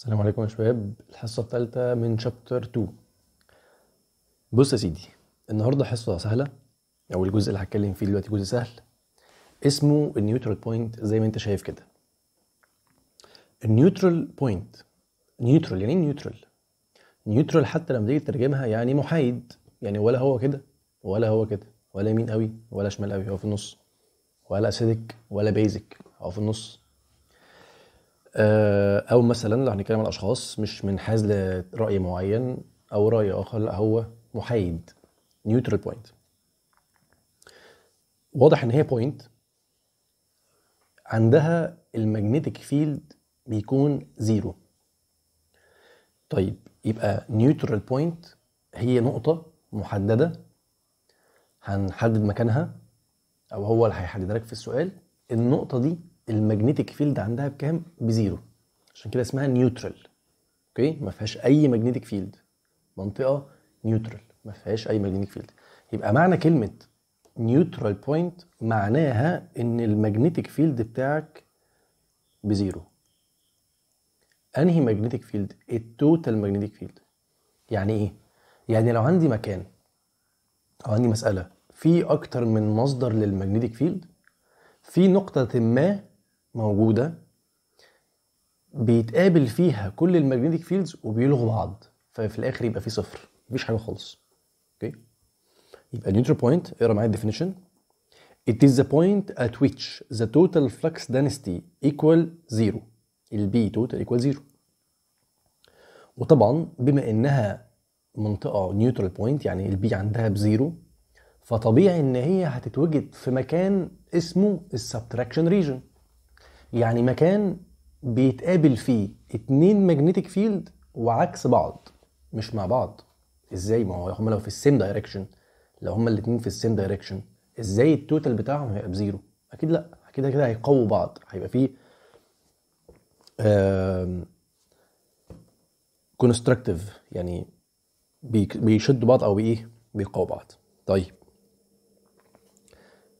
السلام عليكم يا شباب الحصة الثالثة من شابتر 2 بص يا سيدي النهاردة حصة سهلة أو الجزء اللي هتكلم فيه دلوقتي جزء سهل اسمه النيوترال بوينت زي ما أنت شايف كده النيوترال بوينت نيوترال يعني ايه نيوترال؟ نيوترال حتى لما تيجي تترجمها يعني محايد يعني ولا هو كده ولا هو كده ولا يمين قوي ولا شمال قوي هو في النص ولا اسيدك ولا بيزك هو في النص آه، او مثلا لو هنتكلم عن اشخاص مش منحاز لراي معين او راي اخر لا هو محايد نيوترال بوينت واضح ان هي بوينت عندها الماجنتيك فيلد بيكون زيرو طيب يبقى نيوترال بوينت هي نقطة محددة هنحدد مكانها أو هو اللي هيحددها لك في السؤال النقطة دي الماجنتيك فيلد عندها بكام بزيرو عشان كده اسمها نيوترال اوكي ما فيهاش اي ماجنتيك فيلد منطقه نيوترال ما فيهاش اي ماجنتيك فيلد يبقى معنى كلمه نيوترال بوينت معناها ان الماجنتيك فيلد بتاعك بزيرو انهي ماجنتيك فيلد التوتال ماجنتيك فيلد يعني ايه يعني لو عندي مكان او عندي مساله في اكتر من مصدر للماجنتيك فيلد في نقطه ما موجودة بيتقابل فيها كل الماجنتيك فيلدز وبيلغوا بعض ففي الاخر يبقى في صفر مفيش حاجة خالص اوكي يبقى نيوترال بوينت اقرا معايا الديفينيشن It is the point at which the total flux density equal zero. البي total equal zero. وطبعا بما انها منطقة نيوترال بوينت يعني البي عندها بزيرو فطبيعي ان هي هتتوجد في مكان اسمه السبتراكشن ريجن يعني مكان بيتقابل فيه اتنين ماجنتيك فيلد وعكس بعض مش مع بعض ازاي ما هو هما لو في السيم دايركشن لو هما الاتنين في السيم دايركشن ازاي التوتال بتاعهم هيبقى بزيرو اكيد لا اكيد كده هيقووا بعض هيبقى فيه كونستركتيف يعني بيشدوا بعض او بايه بيقووا بعض طيب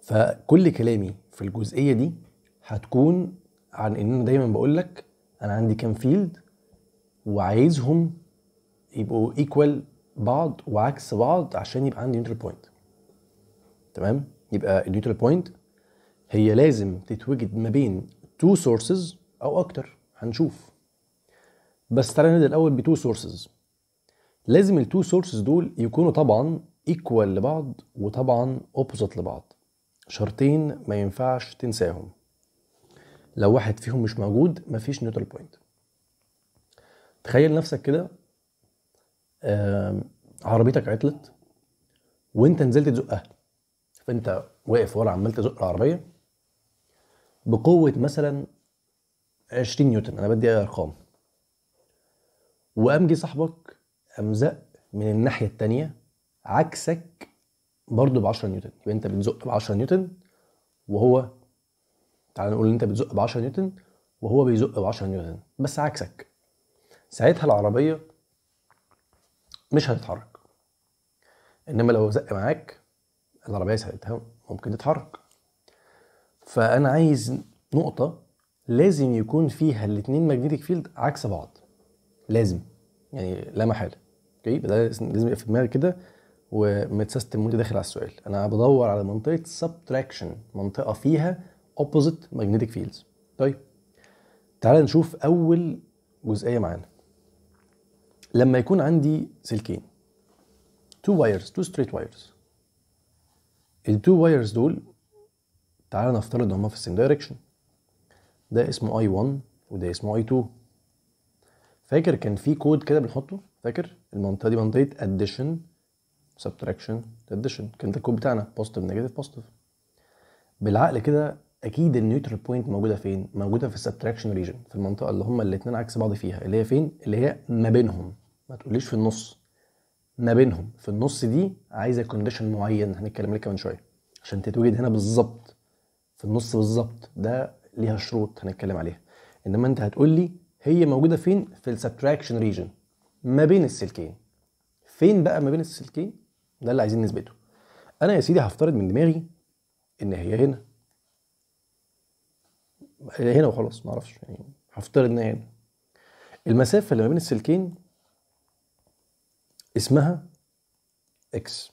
فكل كلامي في الجزئيه دي هتكون عن ان انا دايما بقول لك انا عندي كام فيلد وعايزهم يبقوا ايكوال بعض وعكس بعض عشان يبقى عندي نيوترال بوينت تمام يبقى النيوترال بوينت هي لازم تتوجد ما بين تو سورسز او اكتر هنشوف بس تعالى نبدا الاول بتو سورسز لازم التو سورسز دول يكونوا طبعا ايكوال لبعض وطبعا اوبوزيت لبعض شرطين ما ينفعش تنساهم لو واحد فيهم مش موجود مفيش نيوترال بوينت تخيل نفسك كده عربيتك عطلت وانت نزلت تزقها فانت واقف ورا عمال تزق العربيه بقوه مثلا 20 نيوتن انا بدي ارقام وقام جه صاحبك قام زق من الناحيه الثانيه عكسك برضه ب 10 نيوتن يبقى انت بتزق ب 10 نيوتن وهو تعال نقول ان انت بتزق ب 10 نيوتن وهو بيزق ب 10 نيوتن بس عكسك ساعتها العربيه مش هتتحرك انما لو زق معاك العربيه ساعتها ممكن تتحرك فانا عايز نقطه لازم يكون فيها الاثنين ماجنتيك فيلد عكس بعض لازم يعني لا محاله اوكي ده لازم يبقى في دماغك كده ومتسيستم وانت داخل على السؤال انا بدور على منطقه سبتراكشن منطقه فيها opposite magnetic fields طيب تعال نشوف اول جزئيه معانا لما يكون عندي سلكين تو وايرز تو ستريت وايرز التو وايرز دول تعال نفترض هما في السيم دايركشن ده اسمه اي 1 وده اسمه اي 2 فاكر كان في كود كده بنحطه فاكر المنطقه دي منطقه اديشن سبتراكشن اديشن كان ده الكود بتاعنا بوزيتيف نيجاتيف بوزيتيف بالعقل كده اكيد النيوترال بوينت موجوده فين موجوده في السبتراكشن ريجن في المنطقه اللي هما الاثنين عكس بعض فيها اللي هي فين اللي هي ما بينهم ما تقوليش في النص ما بينهم في النص دي عايزه كونديشن معين هنتكلم عليه كمان شويه عشان تتوجد هنا بالظبط في النص بالظبط ده ليها شروط هنتكلم عليها انما انت هتقول لي هي موجوده فين في السبتراكشن ريجن ما بين السلكين فين بقى ما بين السلكين ده اللي عايزين نثبته انا يا سيدي هفترض من دماغي ان هي هنا هنا وخلاص ما اعرفش يعني هفترض ان هي هنا المسافه اللي ما بين السلكين اسمها اكس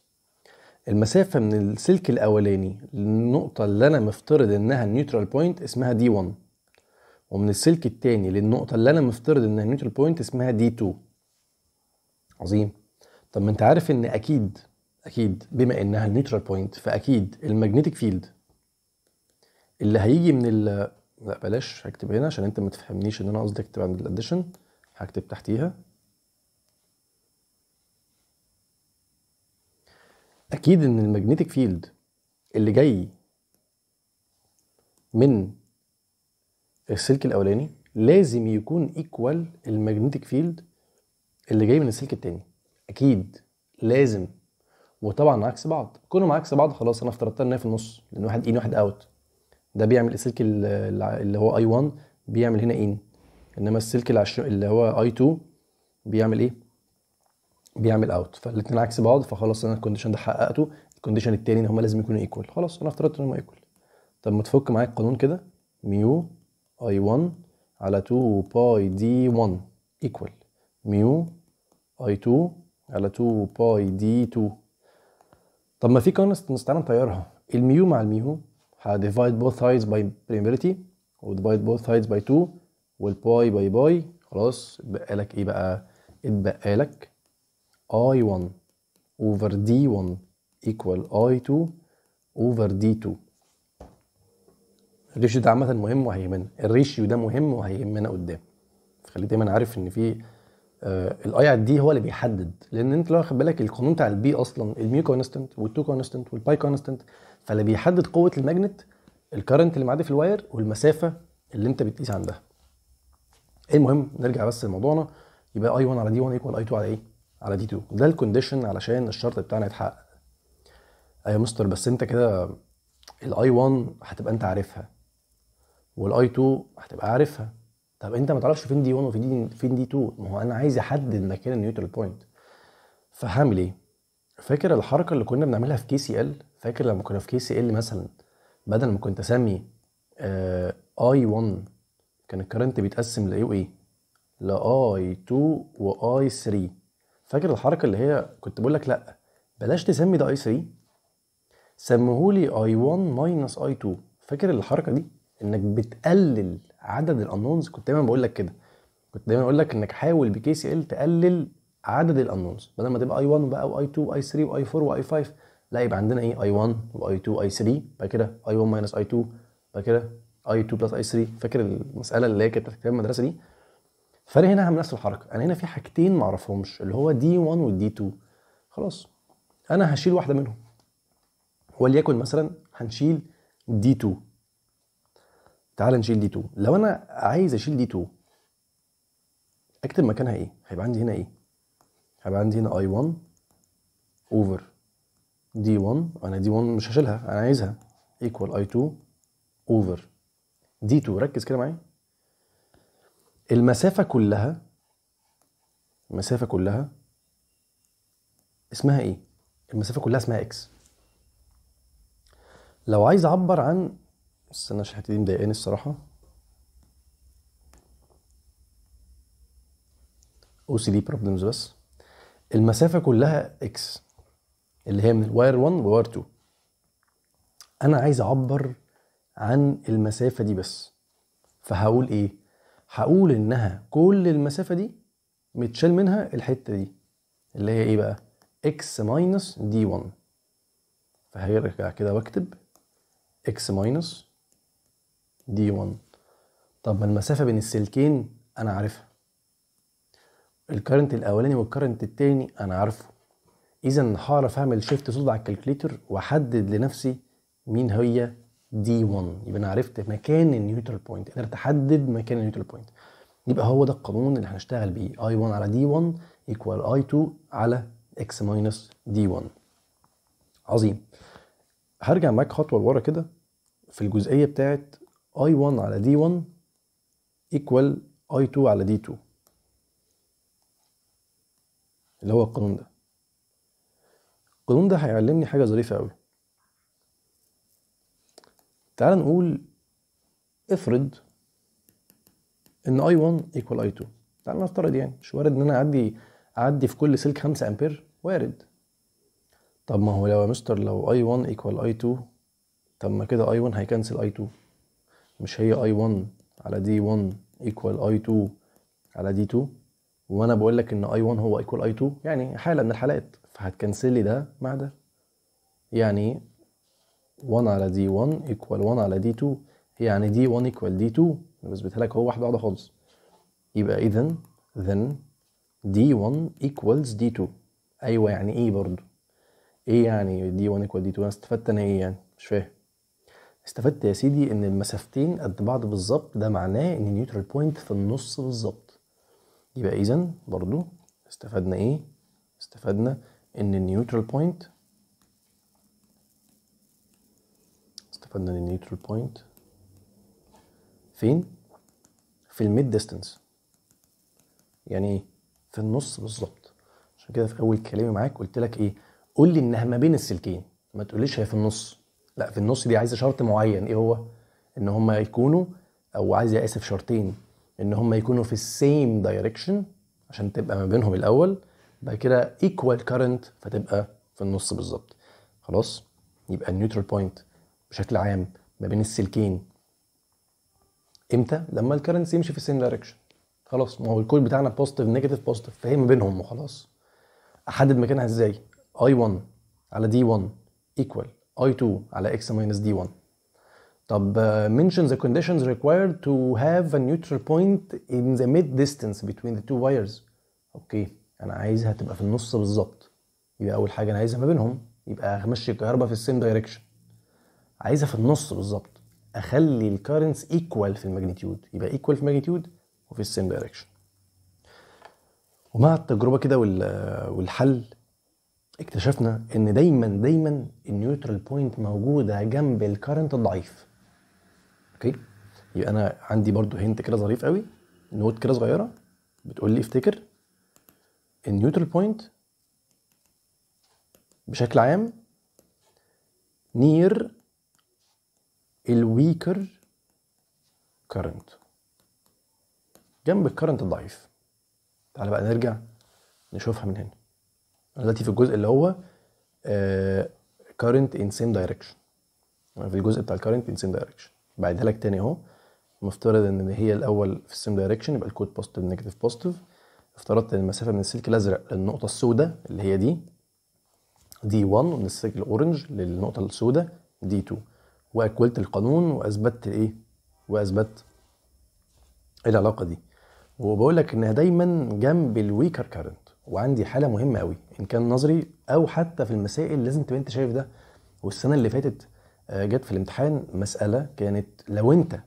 المسافة من السلك الأولاني للنقطة اللي أنا مفترض إنها النيوترال بوينت اسمها دي 1 ومن السلك الثاني للنقطة اللي أنا مفترض إنها النيوترال بوينت اسمها دي 2 عظيم طب ما أنت عارف إن أكيد أكيد بما إنها النيوترال بوينت فأكيد الماجنتيك فيلد اللي هيجي من ال لا بلاش هكتب هنا عشان انت ما تفهمنيش ان انا قصدي اكتب عند الاديشن هكتب تحتيها اكيد ان الماجنتيك فيلد اللي جاي من السلك الاولاني لازم يكون ايكوال الماجنتيك فيلد اللي جاي من السلك التاني اكيد لازم وطبعا عكس بعض كونهم عكس بعض خلاص انا افترضت هي في النص لان واحد ان واحد اوت ده بيعمل السلك اللي هو اي 1 بيعمل هنا ان انما السلك اللي هو اي 2 بيعمل ايه بيعمل اوت فالاثنين عكس بعض فخلاص انا الكونديشن ده حققته الكونديشن الثاني ان هما لازم يكونوا ايكوال خلاص انا افترضت ان هما ايكوال طب ما تفك معايا القانون كده ميو اي 1 على 2 باي دي 1 ايكوال ميو اي 2 على 2 باي دي 2 طب ما في كونست نستعمل نطيرها الميو مع الميو هديفايد بوث سايدز باي بريميريتي وديفايد بوث سايدز باي 2 والباي باي باي خلاص اتبقى لك ايه بقى اتبقى لك اي 1 اوفر دي 1 ايكوال اي 2 اوفر دي 2 الريشيو ده عامه مهم وهيهمنا الريشيو ده مهم وهيهمنا قدام فخليك دايما عارف ان في آه، الاي على دي هو اللي بيحدد لان انت لو واخد بالك القانون بتاع البي اصلا الميو كونستنت والتو كونستنت والباي كونستنت فاللي بيحدد قوه الماجنت الكرنت اللي معدي في الواير والمسافه اللي انت بتقيس عندها ايه المهم نرجع بس لموضوعنا يبقى اي 1 على دي 1 يكون اي 2 على ايه على دي 2 ده الكونديشن علشان الشرط بتاعنا يتحقق ايوه مستر بس انت كده الاي 1 هتبقى انت عارفها والاي 2 هتبقى عارفها طب انت ما تعرفش فين دي 1 وفين دي فين دي 2 ما هو انا عايز احدد مكان النيوترال بوينت فهعمل ايه فاكر الحركه اللي كنا بنعملها في كي سي ال فاكر لما كنا في كي سي ال مثلا بدل ما كنت اسمي آه، اي 1 كان الكرنت بيتقسم لايه وايه لاي 2 واي 3 فاكر الحركه اللي هي كنت بقول لك لا بلاش تسمي ده اي 3 سمهولي اي 1 ماينس اي 2 فاكر الحركه دي انك بتقلل عدد الانونز كنت دايما بقول لك كده كنت دايما اقول لك انك حاول بكي سي ال تقلل عدد الانونز بدل ما تبقى اي 1 بقى واي 2 واي 3 واي 4 واي 5 لا يبقى عندنا ايه اي 1 واي 2 اي 3 بعد كده اي 1 ماينس اي 2 بعد كده اي 2 بلس اي 3 فاكر المساله اللي هي كانت في المدرسه دي فانا هنا هعمل نفس الحركه انا هنا في حاجتين ما اعرفهمش اللي هو دي 1 والدي 2 خلاص انا هشيل واحده منهم وليكن مثلا هنشيل دي 2 تعال نشيل دي 2 لو انا عايز اشيل دي 2 اكتب مكانها ايه هيبقى عندي هنا ايه هيبقى عندي هنا اي 1 اوفر دي 1 انا دي 1 مش هشيلها انا عايزها ايكوال اي 2 اوفر دي 2 ركز كده معايا المسافه كلها المسافه كلها اسمها ايه المسافه كلها اسمها اكس لو عايز اعبر عن استنى عشان الحته دي مضايقاني الصراحه او سي دي بروبلمز بس المسافه كلها اكس اللي هي من الواير 1 وواير 2 انا عايز اعبر عن المسافه دي بس فهقول ايه هقول انها كل المسافه دي متشال منها الحته دي اللي هي ايه بقى x ماينس دي 1 فهرجع كده واكتب x ماينس دي 1 طب ما المسافه بين السلكين انا عارفها الكرنت الاولاني والكرنت التاني انا عارفه اذا هعرف اعمل شيفت زد على الكالكوليتر واحدد لنفسي مين هي دي 1 يبقى انا عرفت مكان النيوترال بوينت قدرت احدد مكان النيوترال بوينت يبقى هو ده القانون اللي هنشتغل بيه اي 1 على دي 1 ايكوال اي 2 على اكس ماينس دي 1 عظيم هرجع معاك خطوه لورا كده في الجزئيه بتاعت اي 1 على دي 1 ايكوال اي 2 على دي 2 اللي هو القانون ده القانون ده هيعلمني حاجة ظريفة أوي تعال نقول افرض ان I1 ايكوال I2 تعال نفترض يعني مش وارد ان انا اعدي اعدي في كل سلك 5 امبير وارد طب ما هو لو يا مستر لو I1 ايكوال I2 طب ما كده I1 هيكنسل I2 مش هي I1 على D1 ايكوال I2 على D2 وانا بقول لك ان I1 هو ايكوال I2 يعني حالة من الحالات فهتكنسلي ده مع ده يعني 1 على دي 1 ايكوال 1 على دي 2 يعني دي 1 ايكوال دي 2 انا بثبتها لك اهو واحده واحده خالص يبقى اذا then دي 1 equals دي 2 ايوه يعني ايه برضو ايه يعني دي 1 equal دي 2 انا استفدت انا ايه يعني مش فاهم استفدت يا سيدي ان المسافتين قد بعض بالظبط ده معناه ان النيوترال بوينت في النص بالظبط يبقى اذا برضو استفدنا ايه استفدنا ان النيوترال بوينت استفدنا ان النيوترال بوينت فين في الميد ديستانس يعني ايه في النص بالظبط عشان كده في اول كلامي معاك قلت لك ايه قول لي انها ما بين السلكين ما تقوليش هي في النص لا في النص دي عايزه شرط معين ايه هو ان هما يكونوا او عايزه اسف شرطين ان هما يكونوا في السيم دايركشن عشان تبقى ما بينهم الاول بعد كده ايكوال كارنت فتبقى في النص بالظبط خلاص يبقى النيوترال بوينت بشكل عام ما بين السلكين امتى لما الكرنس يمشي في السيم دايركشن خلاص ما هو الكود بتاعنا بوزيتيف نيجاتيف بوزيتيف فهي ما بينهم وخلاص احدد مكانها ازاي اي 1 على دي 1 ايكوال اي 2 على اكس ماينس دي 1 طب منشن ذا كونديشنز ريكوايرد تو هاف ا نيوترال بوينت in the mid distance between the two wires اوكي انا عايزها تبقى في النص بالظبط يبقى اول حاجه انا عايزها ما بينهم يبقى همشي الكهرباء في السيم دايركشن عايزها في النص بالظبط اخلي الكارنتس ايكوال في الماجنتيود يبقى ايكوال في الماجنتيود وفي السيم دايركشن ومع التجربه كده والحل اكتشفنا ان دايما دايما النيوترال بوينت موجوده جنب الكارنت الضعيف اوكي يبقى انا عندي برضو هنت كده ظريف قوي نوت كده صغيره بتقول لي افتكر النيوترال بوينت بشكل عام نير الويكر current جنب الكارنت الضعيف تعالى بقى نرجع نشوفها من هنا انا دلوقتي في الجزء اللي هو آه، current in same direction في الجزء بتاع الكارنت in same direction بعدها لك تاني اهو مفترض ان هي الاول في السيم دايركشن يبقى الكود بوزيتيف نيجاتيف بوزيتيف افترضت ان المسافه من السلك الازرق للنقطه السوداء اللي هي دي دي 1 ومن السلك الاورنج للنقطه السوداء دي 2 واكولت القانون واثبتت ايه واثبتت العلاقه دي وبقول لك انها دايما جنب الويكر كارنت وعندي حاله مهمه قوي ان كان نظري او حتى في المسائل لازم تبقى انت شايف ده والسنه اللي فاتت آه، جت في الامتحان مساله كانت لو انت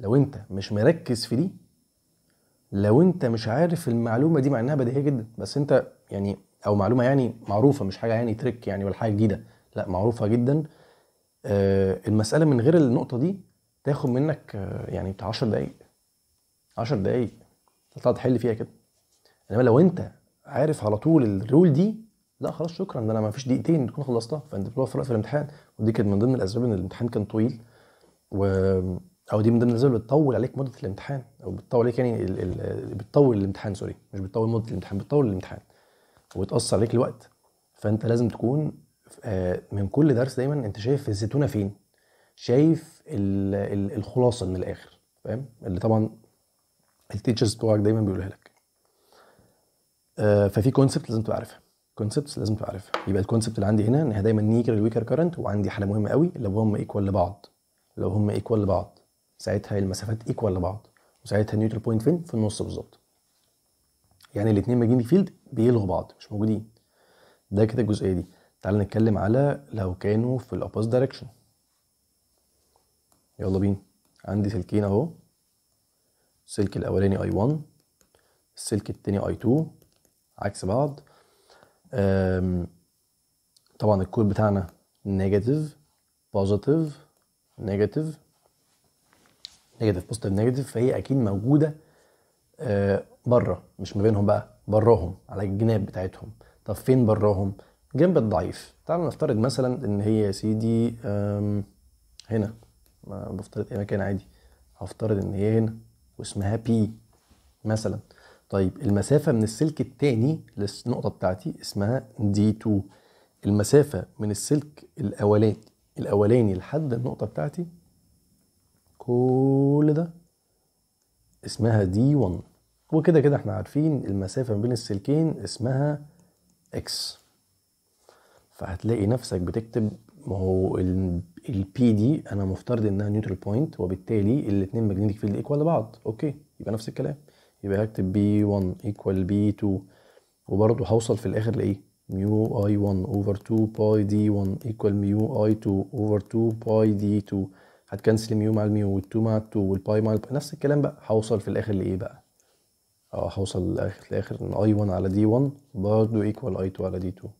لو انت مش مركز في دي لو انت مش عارف المعلومه دي مع انها بديهيه جدا بس انت يعني او معلومه يعني معروفه مش حاجه يعني تريك يعني ولا حاجه جديده لا معروفه جدا آه المساله من غير النقطه دي تاخد منك آه يعني بتاع 10 دقائق 10 دقائق تطلع تحل فيها كده انما لو انت عارف على طول الرول دي لا خلاص شكرا ده انا ما فيش دقيقتين تكون خلصتها فانت بتقف في الامتحان ودي كانت من ضمن الاسباب ان الامتحان كان طويل و او دي من ضمن الاسباب اللي بتطول عليك مده الامتحان او بتطول عليك يعني الـ الـ بتطول الامتحان سوري مش بتطول مده الامتحان بتطول الامتحان وبتاثر عليك الوقت فانت لازم تكون آه، من كل درس دايما انت شايف الزيتونه فين شايف الخلاصه من الاخر فاهم اللي طبعا التيتشرز بتوعك دايما بيقولها لك آه، ففي كونسبت لازم تبقى عارفها كونسبتس لازم تبقى عارفها يبقى الكونسبت اللي عندي هنا ان هي دايما نيجر الويكر كرنت وعندي حاجه مهمه قوي لو هم ايكوال لبعض لو هم ايكوال لبعض ساعتها المسافات ايكوال لبعض وساعتها النيوترال بوينت فين في النص بالظبط يعني الاثنين ماجنتيك فيلد بيلغوا بعض مش موجودين ده كده الجزئيه دي تعال نتكلم على لو كانوا في الاوبوز دايركشن يلا بينا عندي سلكين اهو السلك الاولاني اي 1 السلك الثاني اي 2 عكس بعض طبعا الكود بتاعنا نيجاتيف بوزيتيف نيجاتيف نيجاتيف بوزيتيف نيجاتيف فهي اكيد موجوده آه، بره مش ما بينهم بقى براهم على الجناب بتاعتهم طب فين براهم جنب الضعيف تعالوا نفترض مثلا ان هي يا سيدي هنا بفترض اي مكان عادي هفترض ان هي هنا واسمها بي مثلا طيب المسافه من السلك الثاني للنقطه بتاعتي اسمها دي 2 المسافه من السلك الاولاني الاولاني لحد النقطه بتاعتي كل ده اسمها دي 1 وكده كده احنا عارفين المسافة ما بين السلكين اسمها اكس فهتلاقي نفسك بتكتب ما هو البي دي انا مفترض انها نيوترال بوينت وبالتالي الاثنين ماجنتيك فيلد ايكوال لبعض اوكي يبقى نفس الكلام يبقى هكتب بي 1 ايكوال بي 2 وبرضه هوصل في الاخر لايه ميو اي 1 اوفر 2 باي دي 1 ايكوال ميو اي 2 اوفر 2 باي دي 2 هتكنسل ميو مع الميو والتو مع التو والباي مع الباي نفس الكلام بقى هوصل في الاخر لايه بقى اه هوصل للاخر الاخر ان اي 1 على دي 1 برضه ايكوال اي 2 على دي 2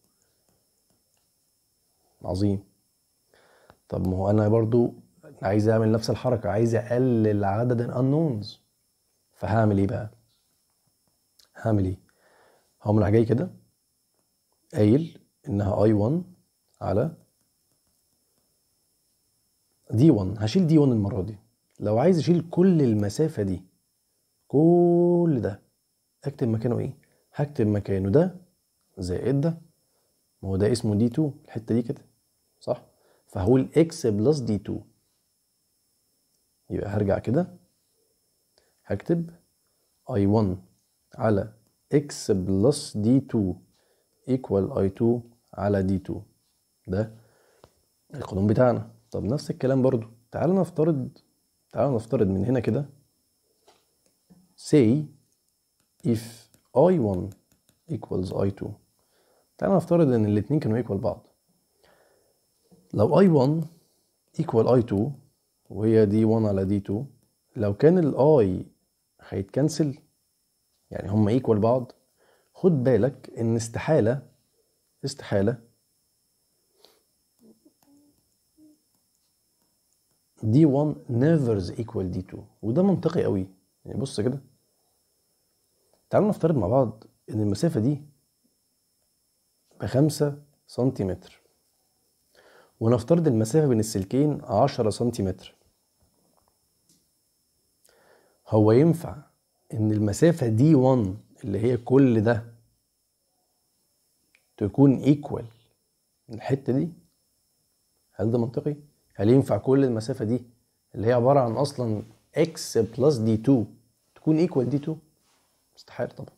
عظيم طب ما هو انا برضو عايز اعمل نفس الحركه عايز اقلل عدد الانونز فهعمل ايه بقى هعمل ايه هعمل حاجه جاي كده قايل انها اي 1 على دي 1 هشيل دي 1 المره دي لو عايز اشيل كل المسافه دي كل ده اكتب مكانه ايه هكتب مكانه ده زائد ده ما هو ده اسمه دي 2 الحته دي كده صح فهقول اكس بلس دي 2 يبقى هرجع كده هكتب اي 1 على اكس بلس دي 2 ايكوال اي 2 على دي 2 ده القانون بتاعنا طب نفس الكلام برضو تعال نفترض تعال نفترض من هنا كده say if i1 equals i2 تعال نفترض ان الاتنين كانوا equal بعض لو i1 equal i2 وهي دي 1 على دي 2 لو كان i هيتكنسل يعني هما equal بعض خد بالك ان استحالة استحالة دي 1 نيفرز ايكوال دي 2 وده منطقي قوي يعني بص كده تعالوا نفترض مع بعض ان المسافه دي بخمسة سنتيمتر ونفترض المسافه بين السلكين عشرة سنتيمتر هو ينفع ان المسافه دي 1 اللي هي كل ده تكون ايكوال الحته دي هل ده منطقي؟ هل ينفع كل المسافه دي اللي هي عباره عن اصلا اكس بلس دي 2 تكون ايكوال دي 2 مستحيل طبعا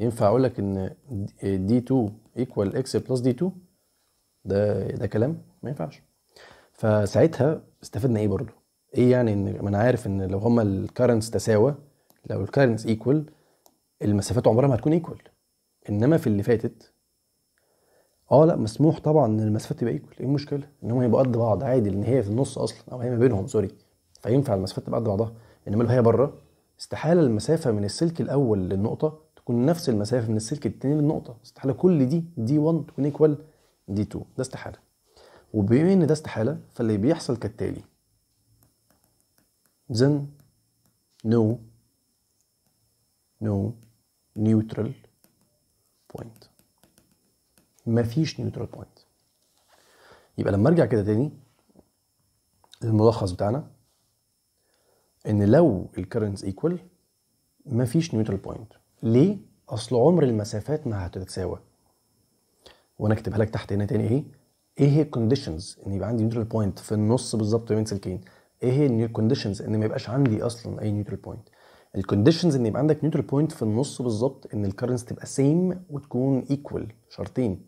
ينفع اقول لك ان دي 2 ايكوال اكس بلس دي 2 ده ده كلام ما ينفعش فساعتها استفدنا ايه برضو ايه يعني ان ما انا عارف ان لو هما الكرنتس تساوى لو الكرنتس ايكوال المسافات عمرها ما هتكون ايكوال انما في اللي فاتت اه لا مسموح طبعا ان المسافات تبقى ايكوال ايه المشكله ان هم يبقوا قد بعض عادي لان هي في النص اصلا او هي ما بينهم سوري فينفع المسافات تبقى قد بعضها انما لو هي بره استحاله المسافه من السلك الاول للنقطه تكون نفس المسافه من السلك الثاني للنقطه استحاله كل دي دي 1 تكون ايكوال دي 2 ده استحاله وبما ان ده استحاله فاللي بيحصل كالتالي then no no neutral مفيش نيوترال بوينت يبقى لما ارجع كده تاني للملخص بتاعنا ان لو الكرنتس ايكوال مفيش نيوترال بوينت ليه اصل عمر المسافات ما هتتساوى وانا اكتبها لك تحت هنا تاني ايه ايه هي الكونديشنز ان يبقى عندي نيوترال بوينت في النص بالظبط بين سلكين ايه هي الكونديشنز ان ما يبقاش عندي اصلا اي نيوترال بوينت الكونديشنز ان يبقى عندك نيوترال بوينت في النص بالظبط ان الكرنتس تبقى سيم وتكون ايكوال شرطين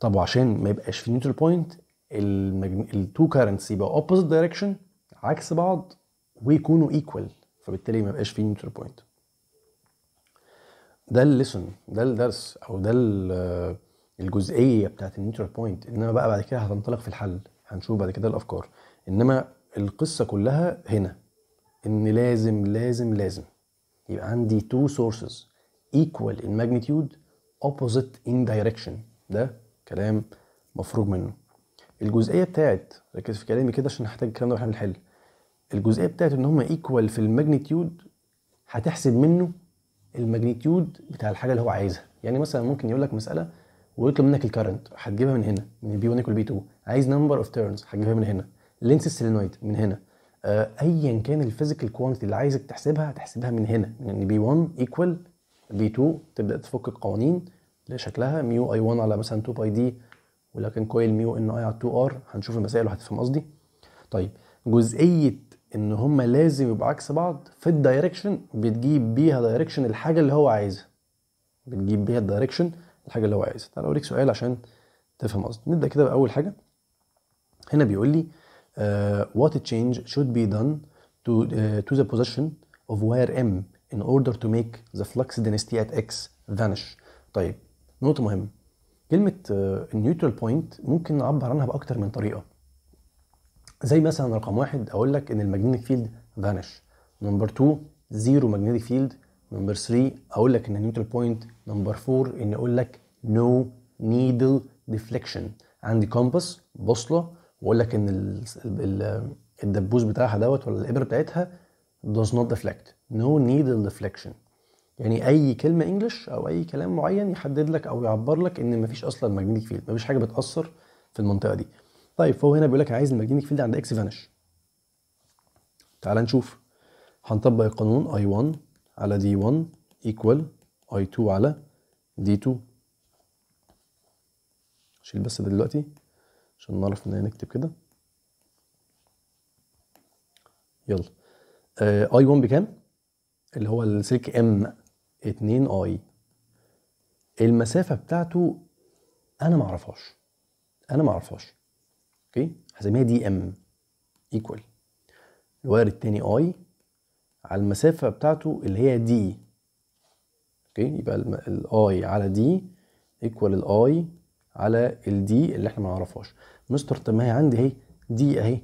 طب وعشان ما يبقاش في نيوترال بوينت التو كارنتس يبقى اوبوزيت دايركشن عكس بعض ويكونوا ايكوال فبالتالي ما يبقاش في نيوترال بوينت ده الليسون ده الدرس او ده الجزئيه بتاعت النيوترال بوينت انما بقى بعد كده هتنطلق في الحل هنشوف بعد كده الافكار انما القصه كلها هنا ان لازم لازم لازم يبقى عندي تو سورسز ايكوال ان ماجنتيود اوبوزيت ان دايركشن ده كلام مفروغ منه الجزئيه بتاعت ركز في كلامي كده عشان نحتاج الكلام ده واحنا بنحل الجزئيه بتاعت ان هما ايكوال في الماجنتيود هتحسب منه الماجنتيود بتاع الحاجه اللي هو عايزها يعني مثلا ممكن يقول لك مساله ويطلب منك الكرنت هتجيبها من هنا من البي 1 بي 2 عايز نمبر اوف تيرنز هتجيبها من هنا لينس السيلينويد من هنا آه، ايا كان الفيزيكال كوانتيتي اللي عايزك تحسبها هتحسبها من هنا من ان بي 1 ايكوال بي 2 تبدا تفك القوانين اللي شكلها ميو اي 1 على مثلا 2 باي دي ولكن كويل ميو ان اي على 2 ار هنشوف المسائل وهتفهم قصدي طيب جزئيه ان هما لازم يبقوا عكس بعض في الدايركشن بتجيب بيها دايركشن الحاجه اللي هو عايزها بتجيب بيها الدايركشن الحاجه اللي هو عايزها تعالى اوريك سؤال عشان تفهم قصدي نبدا كده باول حاجه هنا بيقول لي وات آه، what شود change should be done ذا آه، بوزيشن to the position of wire m in order to make the flux density at x vanish طيب نقطه مهمه كلمه النيوترال آه، بوينت ممكن نعبر عنها باكتر من طريقه زي مثلا رقم واحد اقول لك ان الماجنتيك فيلد فانش نمبر 2 زيرو ماجنتيك فيلد نمبر 3 اقول لك ان النيوترال بوينت نمبر 4 ان اقول لك نو نيدل ديفليكشن عندي كومباس بوصله واقول لك ان الدبوس بتاعها دوت ولا الابره بتاعتها does not deflect no needle deflection يعني اي كلمه انجلش او اي كلام معين يحدد لك او يعبر لك ان مفيش اصلا ماجنتيك فيلد مفيش حاجه بتاثر في المنطقه دي طيب فهو هنا بيقول لك عايز الماجنتيك فيلد عند اكس فانش تعال نشوف هنطبق القانون اي 1 على دي 1 ايكوال اي 2 على دي 2 شيل بس ده دلوقتي عشان نعرف ان نكتب كده يلا اي آه، 1 بكام اللي هو السلك ام 2 اي المسافه بتاعته انا ما اعرفهاش انا ما اعرفهاش اوكي هسميها دي ام ايكوال الواير التاني اي على المسافه بتاعته اللي هي دي اوكي يبقى الاي على دي ايكوال الاي على الدي اللي احنا ما نعرفهاش مستر طب ما هي عندي اهي دي اهي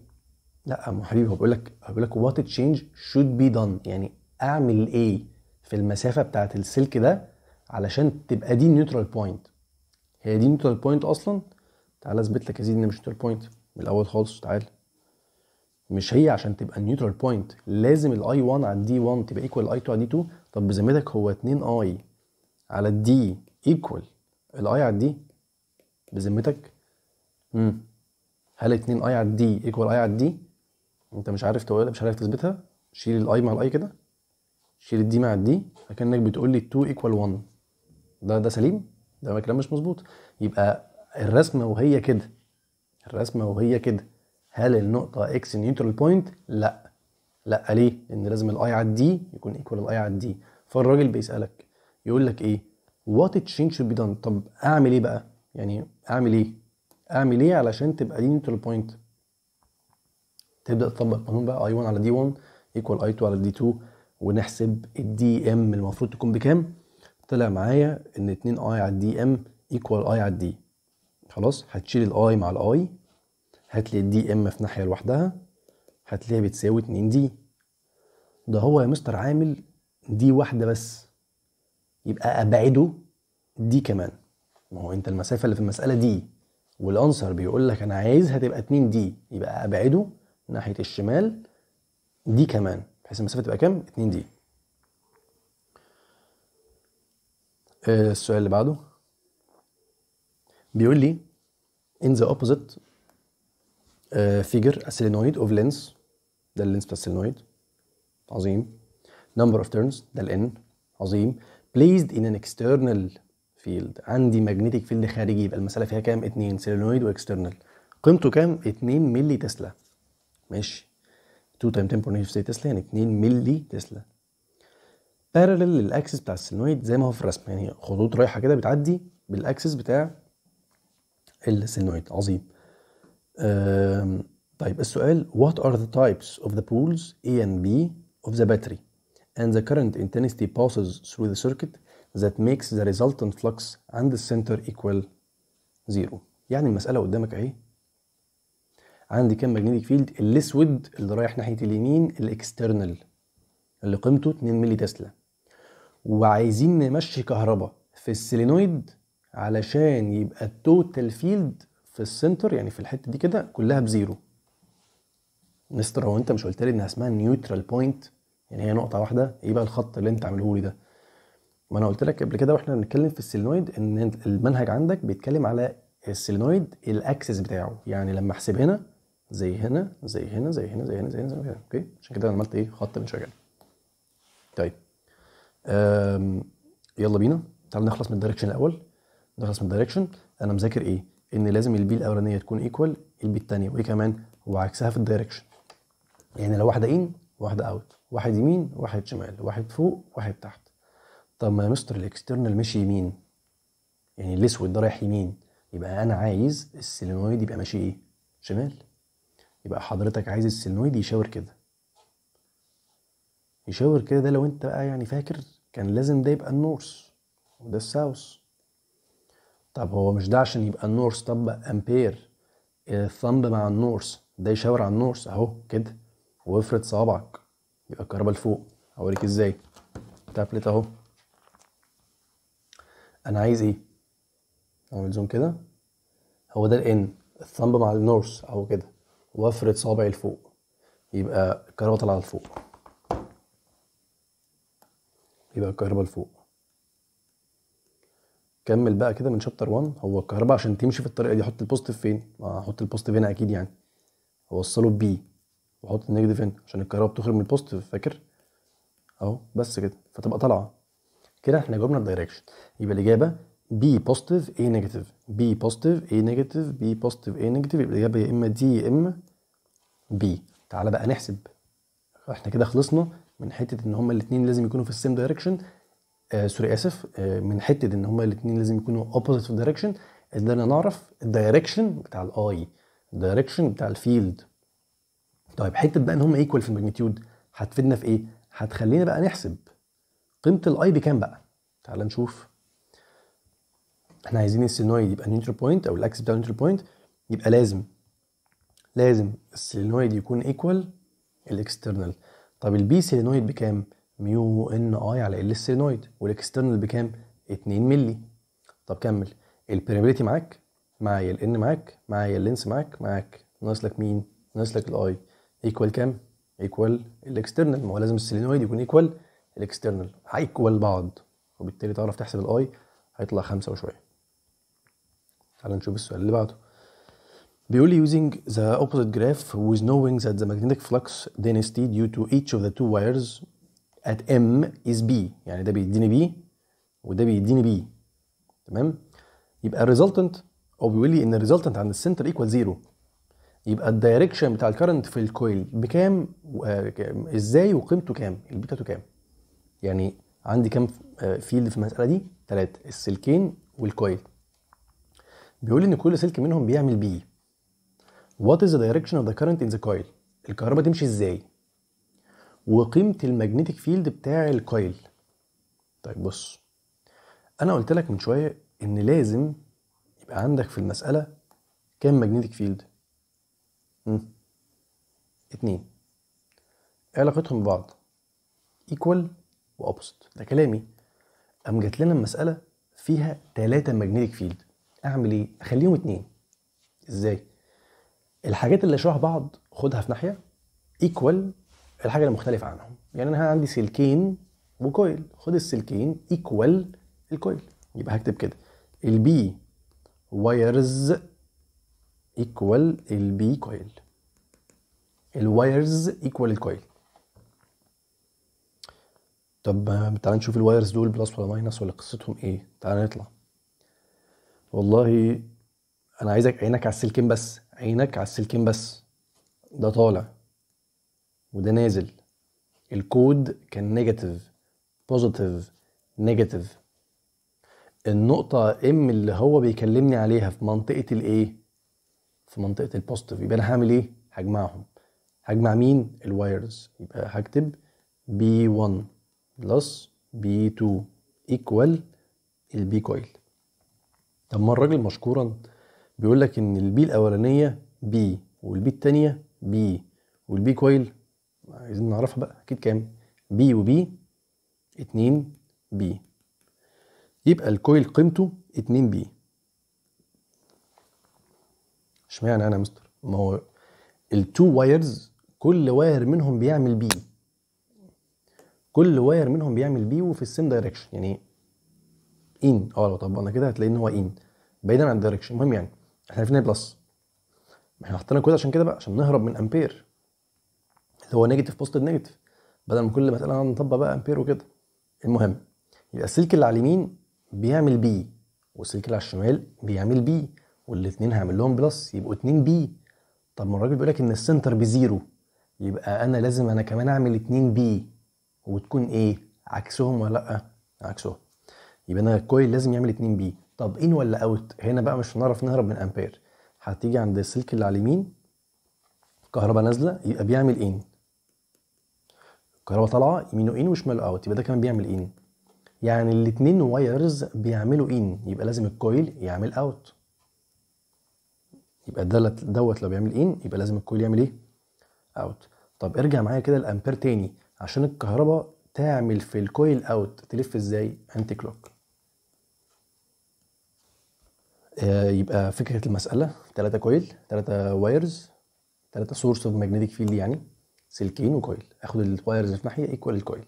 لا يا حبيبي هو بيقول لك هو بيقول لك وات تشينج شود بي دون يعني اعمل ايه في المسافه بتاعه السلك ده علشان تبقى دي النيوترال بوينت هي دي النيوترال بوينت اصلا تعال اثبت لك يا سيدي ان مش نيوترال بوينت من الاول خالص تعال مش هي عشان تبقى النيوترال بوينت لازم الاي 1 على الدي 1 تبقى ايكوال الاي 2 على دي 2 طب بذمتك هو 2 اي على الدي ايكوال الاي على الدي بذمتك امم هل 2 اي على الدي ايكوال اي على الدي انت مش عارف تقولها مش عارف تثبتها شيل الاي مع الاي كده شيل الدي مع الدي فكانك بتقول لي 2 ايكوال 1 ده ده سليم ده كلام مش مظبوط يبقى الرسمه وهي كده الرسمه وهي كده هل النقطه اكس نيوترال بوينت لا لا ليه لان لازم الاي على الدي يكون ايكوال الاي على الدي فالراجل بيسالك يقول لك ايه وات تشينج شود بي دان طب اعمل ايه بقى يعني اعمل ايه اعمل ايه علشان تبقى دي نيوترال بوينت تبدا تطبق قانون بقى اي 1 على دي 1 ايكوال اي 2 على دي 2 ونحسب الدي ام المفروض تكون بكام طلع معايا ان 2 اي على الدي ام ايكوال اي على الدي خلاص هتشيل الاي مع الاي هات لي الدي ام في ناحيه لوحدها هتلاقيها بتساوي 2 دي ده هو يا مستر عامل دي واحده بس يبقى ابعده دي كمان ما هو انت المسافه اللي في المساله دي والانسر بيقول لك انا عايزها تبقى 2 دي يبقى ابعده ناحيه الشمال دي كمان بحيث المسافه تبقى كام 2 دي آه، السؤال اللي بعده بيقول لي in the opposite uh, figure a solenoid of lens ده اللينس بتاع السيلينويد عظيم number of turns ده ال n عظيم placed in an external field عندي magnetic field خارجي يبقى المسألة فيها كام؟ 2 سيلينويد واكسترنال قيمته كام؟ 2 ملي تسلا ماشي 2 تايم 10 في تسلا يعني 2 ملي تسلا بارلل للاكسس بتاع السيلنويد زي ما هو في الرسم يعني خطوط رايحه كده بتعدي بالاكسس بتاع السيلنويد عظيم طيب السؤال what are the types of the pools A and B of the battery and the current intensity passes through the circuit that makes the resultant flux and the center equal zero يعني المسألة قدامك اهي عندي كام ماجنتيك فيلد الاسود اللي رايح ناحيه اليمين الاكسترنال اللي قيمته 2 ملي تسلا وعايزين نمشي كهرباء في السيلينويد علشان يبقى التوتال فيلد في السنتر يعني في الحته دي كده كلها بزيرو مستر هو انت مش قلت لي انها اسمها نيوترال بوينت يعني هي نقطه واحده ايه بقى الخط اللي انت عامله لي ده ما انا قلت لك قبل كده واحنا بنتكلم في السيلينويد ان المنهج عندك بيتكلم على السيلينويد الاكسس بتاعه يعني لما احسب هنا زي هنا زي هنا زي هنا زي هنا زي هنا زي هنا اوكي عشان كده انا عملت ايه خط من انشغال طيب يلا بينا تعال نخلص من الدايركشن الاول نخلص من الدايركشن انا مذاكر ايه ان لازم البي الاولانيه تكون ايكوال البي الثانيه وايه كمان وعكسها في الدايركشن يعني لو واحده ان واحده اوت واحد يمين واحد شمال واحد فوق واحد تحت طب ما يا مستر الاكسترنال ماشي يمين يعني الاسود ده رايح يمين يبقى انا عايز السيلينويد يبقى ماشي ايه شمال يبقى حضرتك عايز السنويد يشاور كده يشاور كده ده لو انت بقى يعني فاكر كان لازم ده يبقى النورث وده الساوث طب هو مش ده عشان يبقى النورث طب امبير آه، الثمب مع النورث ده يشاور على النورث اهو كده وافرد صوابعك يبقى الكهرباء لفوق هوريك ازاي تابلت اهو انا عايز ايه اعمل زوم كده هو ده الان الثمب مع النورث اهو كده وافرد صابعي لفوق يبقى الكهرباء طالعه لفوق يبقى الكهرباء لفوق كمل بقى كده من شابتر 1 هو الكهرباء عشان تمشي في الطريقه دي حط البوزيتيف فين؟ هحط البوزيتيف هنا اكيد يعني اوصله بي واحط النيجاتيف هنا عشان الكهرباء بتخرج من البوزيتيف فاكر؟ اهو بس كده فتبقى طالعه كده احنا جاوبنا الدايركشن يبقى الاجابه بي بوزيتيف اي نيجاتيف بي بوزيتيف اي نيجاتيف بي بوزيتيف اي نيجاتيف يبقى الاجابه يا اما دي يا اما بي تعالى بقى نحسب احنا كده خلصنا من حته ان هما الاثنين لازم يكونوا في السيم دايركشن آه سوري اسف آه من حته ان هما الاثنين لازم يكونوا اوبوزيت في دايركشن قدرنا نعرف الدايركشن بتاع الاي الدايركشن بتاع الفيلد طيب حته بقى ان هما ايكوال في الماجنتيود هتفيدنا في ايه؟ هتخلينا بقى نحسب قيمه الاي بكام بقى؟ تعالى نشوف احنا عايزين السيلينويد يبقى نيوترال بوينت او الاكس بتاع نيوترال بوينت يبقى لازم لازم السيلينويد يكون ايكوال الاكسترنال طب البي سيلينويد بكام؟ ميو ان اي على ال سيلينويد والاكسترنال بكام؟ 2 مللي طب كمل البريبيليتي معاك معايا الان معاك معايا اللينس معاك معاك ناقص لك مين؟ ناقص لك الاي ايكوال كام؟ ايكوال الاكسترنال ما هو لازم السيلينويد يكون ايكوال الاكسترنال هيكوال بعض وبالتالي تعرف تحسب الاي هيطلع خمسة وشوية تعال نشوف السؤال اللي بعده بيقول لي using the opposite graph with knowing that the magnetic flux density due to each of the two wires at M is B يعني ده بيديني B وده بيديني B تمام يبقى الريزلتنت او بيقول لي ان الريزلتنت عند السنتر ايكوال زيرو يبقى الدايركشن بتاع الكرنت في الكويل بكام آه، ازاي وقيمته كام بتاعته كام يعني عندي كام فيلد آه، في المساله دي ثلاثه السلكين والكويل بيقول ان كل سلك منهم بيعمل بي what is the direction of the current in the coil الكهرباء تمشي ازاي وقيمه الماجنتيك فيلد بتاع الكويل طيب بص انا قلت لك من شويه ان لازم يبقى عندك في المساله كام ماجنتيك فيلد امم اتنين علاقتهم ببعض ايكوال وابسط ده كلامي قام جات لنا المساله فيها تلاتة ماجنتيك فيلد اعمل ايه اخليهم اتنين ازاي الحاجات اللي شبه بعض خدها في ناحيه ايكوال الحاجه اللي مختلفه عنهم يعني انا عندي سلكين وكويل خد السلكين ايكوال الكويل يبقى هكتب كده البي وايرز ايكوال البي كويل الوايرز ايكوال الكويل طب تعالى نشوف الوايرز دول بلس ولا ماينس ولا قصتهم ايه تعالى نطلع والله انا عايزك عينك على السلكين بس عينك على السلكين بس ده طالع وده نازل الكود كان نيجاتيف بوزيتيف نيجاتيف النقطة ام اللي هو بيكلمني عليها في منطقة الايه؟ في منطقة البوزيتيف يبقى انا هعمل ايه؟ هجمعهم هجمع مين؟ الوايرز يبقى هكتب B1 بلس B2 ايكوال البي كويل طب ما الراجل مشكورا بيقول لك ان البي الاولانيه بي والبي الثانيه بي والبي كويل عايزين نعرفها بقى اكيد كام بي وبي 2 بي يبقى الكويل قيمته 2 بي اشمعنى انا يا مستر ما هو التو وايرز كل واير منهم بيعمل بي كل واير منهم بيعمل بي وفي السيم دايركشن يعني ان اه لو طبقنا كده هتلاقي ان هو ان بعيدا عن الدايركشن المهم يعني احنا عرفنا بلس إيه احنا حطينا كده عشان كده بقى عشان نهرب من امبير اللي هو نيجاتيف بوزيتيف نيجاتيف بدل ما كل مساله نطبق بقى امبير وكده المهم يبقى السلك اللي على اليمين بيعمل بي والسلك اللي على الشمال بيعمل بي والاثنين هعمل لهم بلس يبقوا 2 بي طب ما الراجل بيقول لك ان السنتر بزيرو يبقى انا لازم انا كمان اعمل 2 بي وتكون ايه عكسهم ولا لا عكسهم يبقى انا الكويل لازم يعمل 2 بي طب ان ولا اوت هنا بقى مش هنعرف نهرب من امبير هتيجي عند السلك اللي على اليمين الكهرباء نازله يبقى بيعمل ان الكهرباء طالعه يمينه ان وشماله اوت يبقى ده كمان بيعمل ان يعني الاتنين وايرز بيعملوا ان يبقى لازم الكويل يعمل اوت يبقى ده دوت لو بيعمل ان يبقى لازم الكويل يعمل ايه اوت طب ارجع معايا كده الامبير تاني عشان الكهرباء تعمل في الكويل اوت تلف ازاي انتي كلوك آه، يبقى فكره المساله ثلاثة كويل ثلاثة وايرز ثلاثة سورس اوف ماجنتيك فيلد يعني سلكين وكويل اخد الوايرز في ناحيه ايكوال الكويل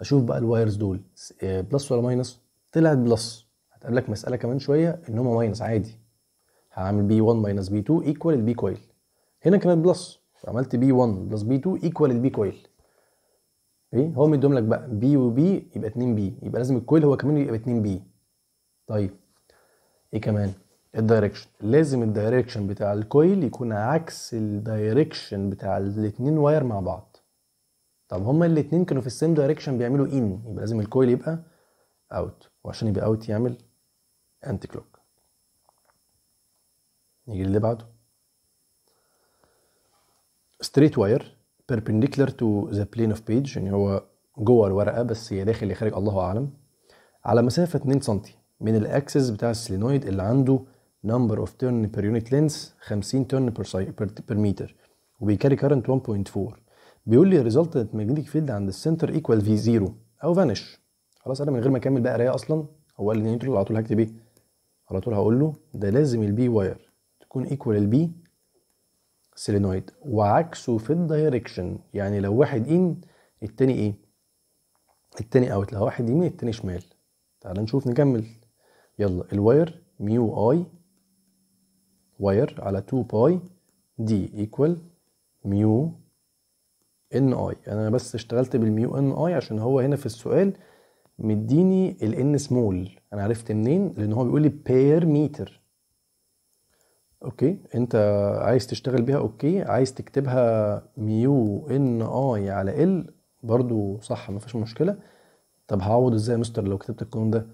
اشوف بقى الوايرز دول بلس آه، ولا ماينس طلعت بلس هتقابلك مساله كمان شويه ان هما ماينس عادي هعمل بي 1 ماينس بي 2 ايكوال البي كويل هنا كانت بلس فعملت بي 1 بلس بي 2 ايكوال البي كويل ايه هو مديهم لك بقى بي وبي يبقى 2 بي يبقى لازم الكويل هو كمان يبقى 2 بي طيب ايه كمان الدايركشن لازم الدايركشن بتاع الكويل يكون عكس الدايركشن بتاع الاتنين واير مع بعض طب هما الاتنين كانوا في السيم دايركشن بيعملوا ان يبقى لازم الكويل يبقى اوت وعشان يبقى اوت يعمل انتي كلوك نيجي للي بعده ستريت واير perpendicular to the plane of page يعني هو جوه الورقه بس هي داخل يا خارج الله اعلم على مسافه 2 سم من الاكسس بتاع السلينويد اللي عنده number of turn per unit length 50 turn per, per, per meter وبيكاري current 1.4 بيقول لي resultant magnetic field عند السنتر ايكوال في 0 او فانش خلاص انا من غير ما اكمل بقى قرايه اصلا هو قال لي نيوترال على طول هكتب ايه على طول هقول له ده لازم البي واير تكون ايكوال البي سيلينويد وعكسه في الدايركشن يعني لو واحد ان التاني ايه التاني اوت لو واحد يمين التاني شمال تعال نشوف نكمل يلا الواير ميو اي واير على 2 باي دي ايكوال ميو ان اي انا بس اشتغلت بالميو ان اي عشان هو هنا في السؤال مديني الان سمول انا عرفت منين لان هو بيقول لي بير متر اوكي انت عايز تشتغل بيها اوكي عايز تكتبها ميو ان اي على ال برضو صح ما فيش مشكله طب هعوض ازاي يا مستر لو كتبت القانون ده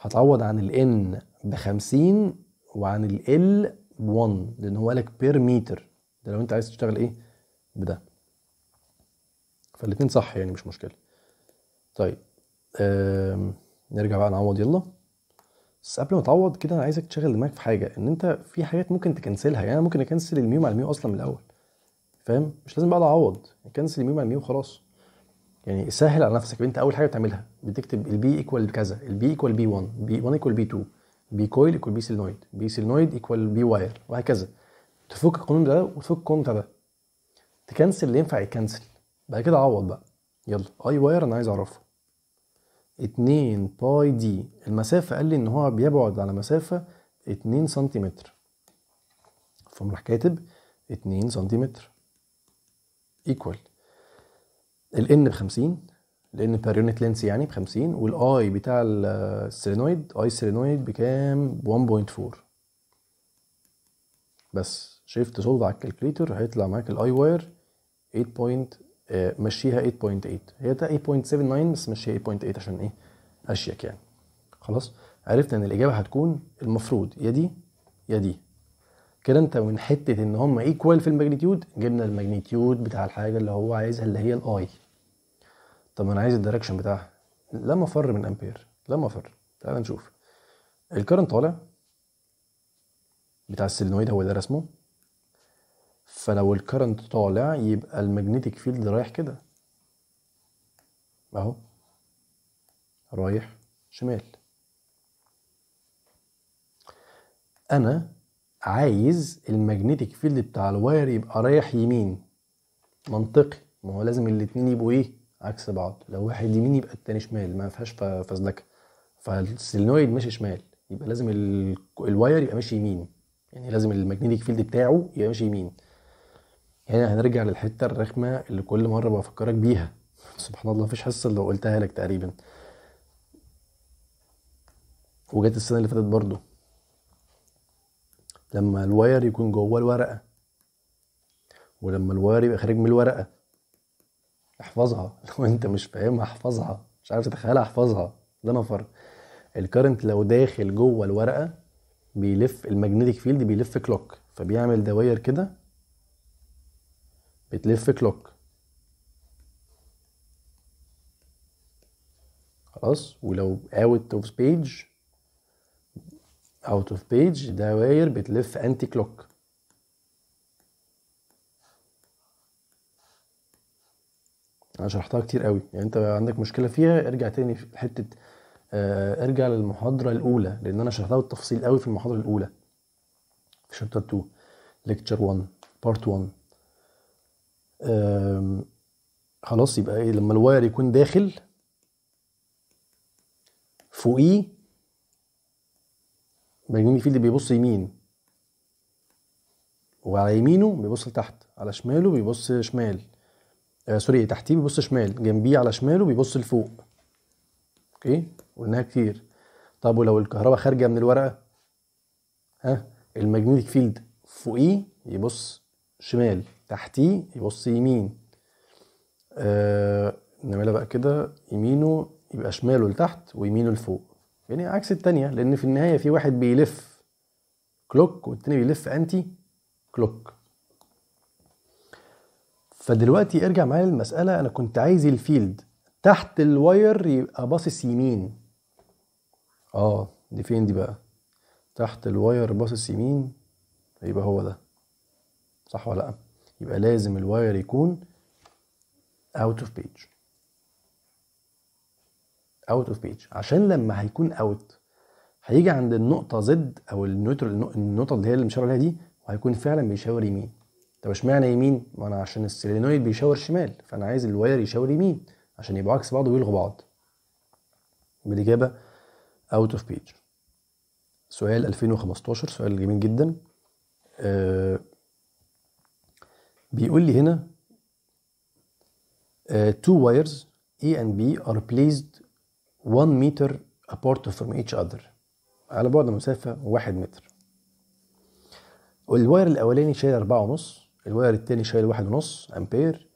هتعوض عن ال n ب 50 وعن ال 1 لان هو قالك بير متر ده لو انت عايز تشتغل ايه بده فالاثنين صح يعني مش مشكله طيب آم. نرجع بقى نعوض يلا بس قبل ما تعوض كده انا عايزك تشغل دماغك في حاجه ان انت في حاجات ممكن تكنسلها يعني انا ممكن اكنسل الميو مع الميو اصلا من الاول فاهم مش لازم بقى اعوض كنسل الميو مع الميو وخلاص يعني سهل على نفسك انت اول حاجه بتعملها بتكتب البي ايكوال كذا البي ايكوال بي 1 بي 1 ايكوال بي 2 بي كويل يكون بي سيلنويد بي سيلنويد يكوال بي واير وهكذا تفك القانون ده وتفك القانون بتاع ده تكنسل اللي ينفع يتكنسل بعد كده عوض بقى يلا اي واير انا عايز اعرفه 2 باي دي المسافة قال لي ان هو بيبعد على مسافة 2 سنتيمتر فقوم راح كاتب 2 سنتيمتر ايكوال الان ب 50 لان يونت لينس يعني ب 50 والاي بتاع السيلينويد اي سيلينويد بكام 1.4 بس شيفت سولف على الكالكوليتر هيطلع معاك الاي واير 8 مشيها 8.8 هي 8.79 بس مشيها 8.8 عشان ايه اشيك يعني خلاص عرفت ان الاجابه هتكون المفروض يا دي يا دي كده انت من حته ان هم ايكوال في الماجنتيود جبنا الماجنتيود بتاع الحاجه اللي هو عايزها اللي هي الاي طب انا عايز الدايركشن بتاعها لا مفر من امبير لا مفر تعال نشوف الكرنت طالع بتاع السلينويد هو ده رسمه فلو الكرنت طالع يبقى المagnetic فيلد رايح كده اهو رايح شمال انا عايز المagnetic فيلد بتاع الواير يبقى رايح يمين منطقي ما هو لازم الاتنين يبقوا ايه عكس بعض لو واحد يمين يبقى التاني شمال ما فيهاش فزلكه فالسلينويد ماشي شمال يبقى لازم الواير يبقى ماشي يمين يعني لازم الماجنتيك فيلد بتاعه يبقى ماشي يمين يعني هنا يعني هنرجع للحته الرخمه اللي كل مره بفكرك بيها سبحان الله مفيش حصه لو قلتها لك تقريبا وجت السنه اللي فاتت برضو لما الواير يكون جوه الورقه ولما الواير يبقى خارج من الورقه احفظها لو انت مش فاهمها احفظها مش عارف تتخيلها احفظها ده نفر الكارنت لو داخل جوه الورقه بيلف الماجنتيك فيلد بيلف كلوك فبيعمل دواير كده بتلف كلوك خلاص ولو اوت اوف بيج اوت اوف بيج دواير بتلف انتي كلوك انا شرحتها كتير قوي يعني انت عندك مشكله فيها ارجع تاني في حته آه ارجع للمحاضره الاولى لان انا شرحتها بالتفصيل قوي في المحاضره الاولى في شابتر 2 ليكتشر 1 بارت 1 خلاص يبقى ايه لما الواير يكون داخل فوقيه ماجنيتيك فيلد بيبص يمين وعلى يمينه بيبص لتحت على شماله بيبص شمال آه، سوري تحتيه بيبص شمال جنبيه على شماله بيبص لفوق اوكي قلناها كتير طب ولو الكهرباء خارجه من الورقه ها الماجنتيك فيلد فوقيه يبص شمال تحتيه يبص يمين آه نعملها بقى كده يمينه يبقى شماله لتحت ويمينه لفوق يعني عكس التانية لأن في النهاية في واحد بيلف كلوك والتاني بيلف أنتي كلوك فدلوقتي ارجع معايا للمساله انا كنت عايز الفيلد تحت الواير يبقى باصص يمين اه دي فين دي بقى تحت الواير باصص يمين يبقى هو ده صح ولا لا يبقى لازم الواير يكون اوت اوف بيج اوت اوف بيج عشان لما هيكون اوت هيجي عند النقطة زد أو النيوترال النقطة اللي هي اللي مشاور عليها دي وهيكون فعلا بيشاور يمين طب اشمعنى يمين؟ ما انا عشان السيلينويد بيشاور شمال فانا عايز الواير يشاور يمين عشان يبقوا عكس بعض ويلغوا بعض. بالاجابه اوت اوف بيج. سؤال 2015 سؤال جميل جدا. آه بيقول لي هنا uh, two wires A and B are placed 1 meter apart from each other على بعد مسافة 1 متر والواير الأولاني شايل 4.5 الواير التاني شايل واحد ونص امبير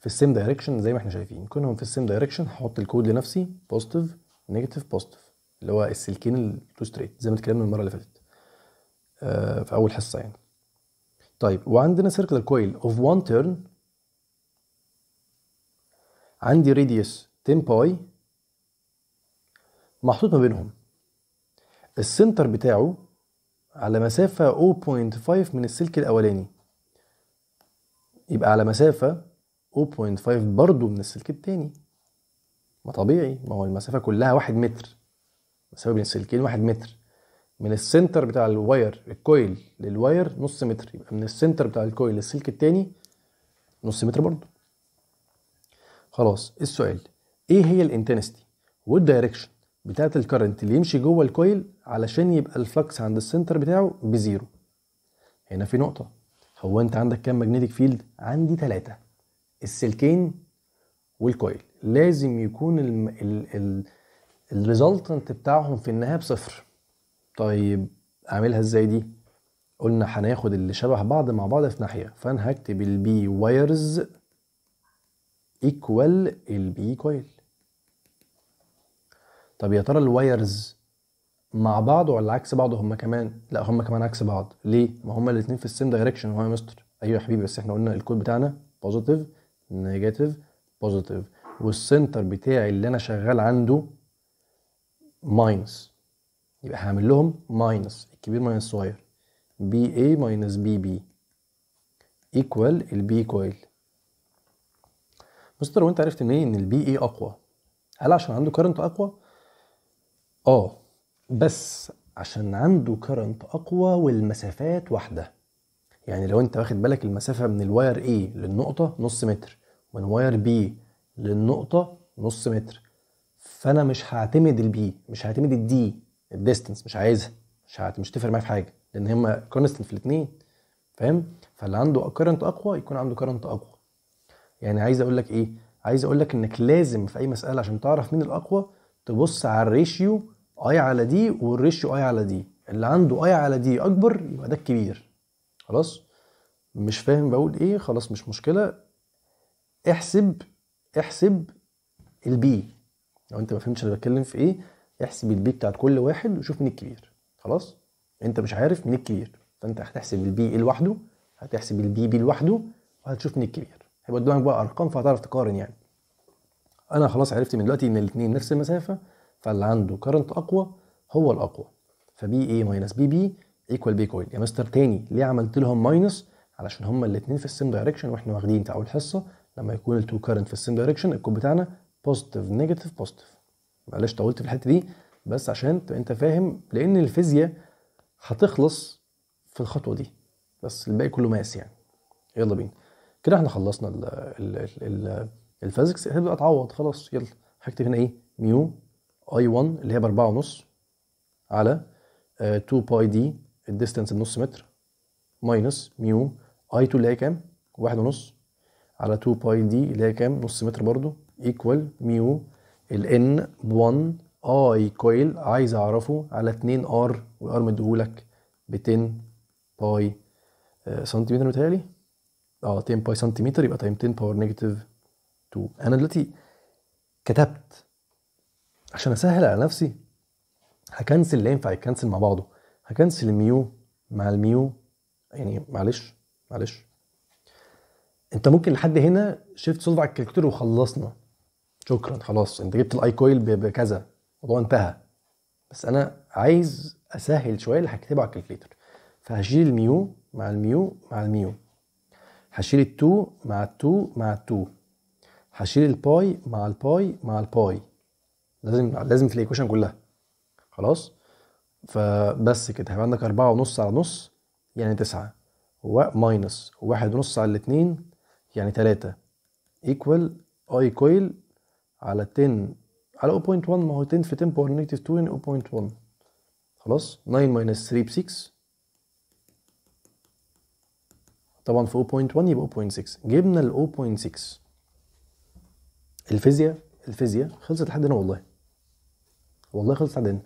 في السيم دايركشن زي ما احنا شايفين كلهم في السيم دايركشن هحط الكود لنفسي بوزيتيف نيجاتيف بوزيتيف اللي هو السلكين التو ستريت زي ما اتكلمنا المره اللي فاتت آه، في اول حصه يعني طيب وعندنا سيركلر كويل اوف 1 تيرن عندي راديوس 10 باي محطوط ما بينهم السنتر بتاعه على مسافة 0.5 من السلك الأولاني يبقى على مسافة 0.5 برضه من السلك التاني ما طبيعي ما هو المسافة كلها واحد متر المسافة بين السلكين واحد متر من السنتر بتاع الواير الكويل للواير نص متر يبقى من السنتر بتاع الكويل للسلك التاني نص متر برضه خلاص السؤال ايه هي الانتنستي والدايركشن بتاعت الكرنت اللي يمشي جوه الكويل علشان يبقى الفلكس عند السنتر بتاعه بزيرو هنا في نقطه هو انت عندك كام ماجنتيك فيلد عندي ثلاثة السلكين والكويل لازم يكون الريزلتنت بتاعهم في النهايه بصفر طيب اعملها ازاي دي قلنا هناخد اللي شبه بعض مع بعض في ناحيه فانا هكتب البي وايرز ايكوال البي كويل طب يا ترى الوايرز مع بعض ولا عكس بعض هم كمان لا هم كمان عكس بعض ليه ما هم الاثنين في السيم دايركشن هو يا مستر ايوه يا حبيبي بس احنا قلنا الكود بتاعنا بوزيتيف نيجاتيف بوزيتيف والسنتر بتاعي اللي انا شغال عنده ماينس يبقى هعمل لهم ماينس الكبير ماينس الصغير بي اي ماينس بي بي ايكوال البي كويل مستر وانت عرفت منين ان البي اي اقوى هل عشان عنده كارنت اقوى اه بس عشان عنده كرنت اقوى والمسافات واحده يعني لو انت واخد بالك المسافه من الواير A للنقطه نص متر ومن واير B للنقطه نص متر فانا مش هعتمد البي مش هعتمد الدي الديستنس مش عايزها مش هعت... مش تفرق معايا في حاجه لان هما كونستنت في الاثنين فاهم فاللي عنده كرنت اقوى يكون عنده كرنت اقوى يعني عايز اقول لك ايه عايز اقول لك انك لازم في اي مساله عشان تعرف مين الاقوى تبص على الريشيو اي على دي والريشيو اي على دي اللي عنده اي على دي اكبر يبقى ده الكبير خلاص مش فاهم بقول ايه خلاص مش مشكله احسب احسب البي لو انت ما فهمتش انا بتكلم في ايه احسب البي بتاعت كل واحد وشوف مين الكبير خلاص انت مش عارف مين الكبير فانت هتحسب البي إيه لوحده هتحسب البي بي لوحده وهتشوف مين الكبير هيبقى قدامك بقى ارقام فهتعرف تقارن يعني انا خلاص عرفت من دلوقتي ان الاثنين نفس المسافه فاللي عنده كرنت اقوى هو الاقوى فبي ايه ماينس بي بي ايكوال بي كويل يا مستر تاني ليه عملت لهم ماينس علشان هما الاثنين في السيم دايركشن واحنا واخدين في اول حصه لما يكون التو كرنت في السيم دايركشن الكوب بتاعنا بوزيتيف نيجاتيف بوزيتيف معلش طولت في الحته دي بس عشان تبقى انت فاهم لان الفيزياء هتخلص في الخطوه دي بس الباقي كله ماس يعني يلا بينا كده احنا خلصنا الفيزكس هتبدا تعوض خلاص يلا هكتب هنا ايه ميو اي 1 اللي هي 4 ونص على 2 آه، باي دي الديستنس النص متر ماينس ميو اي 2 اللي هي كام؟ 1 ونص على 2 باي دي اللي هي كام؟ نص متر برضو ايكوال ميو ال ان 1 اي كويل عايز اعرفه على 2 ار والار مديهولك ب 10 باي آه، سنتيمتر متهيألي اه 10 باي سنتيمتر يبقى تايم 10 باور نيجاتيف 2 انا دلوقتي كتبت عشان اسهل على نفسي هكنسل اللي ينفع يتكنسل مع بعضه هكنسل الميو مع الميو يعني معلش معلش انت ممكن لحد هنا شيفت سولف على الكاركتير وخلصنا شكرا خلاص انت جبت الاي كويل بكذا الموضوع انتهى بس انا عايز اسهل شويه اللي هكتبه على الكالكليتر فهشيل الميو مع الميو مع الميو هشيل التو مع التو مع التو هشيل الباي مع الباي مع الباي لازم لازم في الايكويشن كلها خلاص فبس كده هيبقى عندك أربعة ونص على نص يعني تسعة وماينس واحد ونص على الاتنين يعني تلاتة ايكوال اي كويل على 10 على 0.1 ما هو 10 في 10 باور نيجاتيف 2 يعني 0.1 خلاص 9 ماينس 3 ب 6 طبعا في 0.1 يبقى 0.6 جبنا ال 0.6 الفيزياء الفيزياء خلصت لحد هنا والله والله خلصت عندنا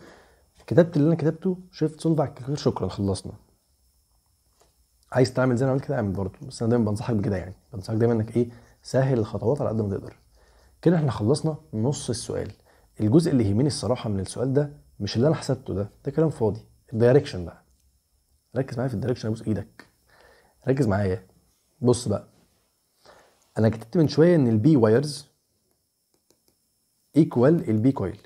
كتبت اللي انا كتبته شفت سولف كتير شكرا خلصنا عايز تعمل زي ما عملت كده اعمل برضه بس انا دايما بنصحك بكده يعني بنصحك دايما انك ايه سهل الخطوات على قد ما تقدر كده احنا خلصنا نص السؤال الجزء اللي يهمني الصراحه من السؤال ده مش اللي انا حسبته ده ده كلام فاضي الدايركشن بقى ركز معايا في الدايركشن ابوس ايدك ركز معايا بص بقى انا كتبت من شويه ان البي وايرز ايكوال البي كويل